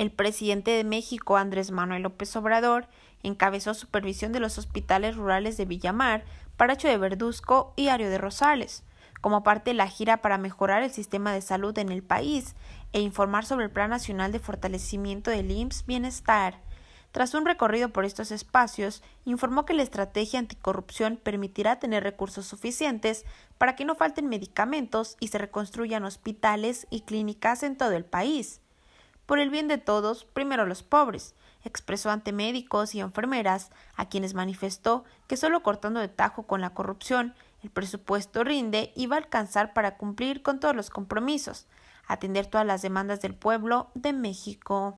el presidente de México, Andrés Manuel López Obrador, encabezó supervisión de los hospitales rurales de Villamar, Paracho de Verduzco y Ario de Rosales, como parte de la gira para mejorar el sistema de salud en el país e informar sobre el Plan Nacional de Fortalecimiento del IMSS Bienestar. Tras un recorrido por estos espacios, informó que la estrategia anticorrupción permitirá tener recursos suficientes para que no falten medicamentos y se reconstruyan hospitales y clínicas en todo el país por el bien de todos, primero los pobres, expresó ante médicos y enfermeras, a quienes manifestó que solo cortando de tajo con la corrupción, el presupuesto rinde y va a alcanzar para cumplir con todos los compromisos, atender todas las demandas del pueblo de México.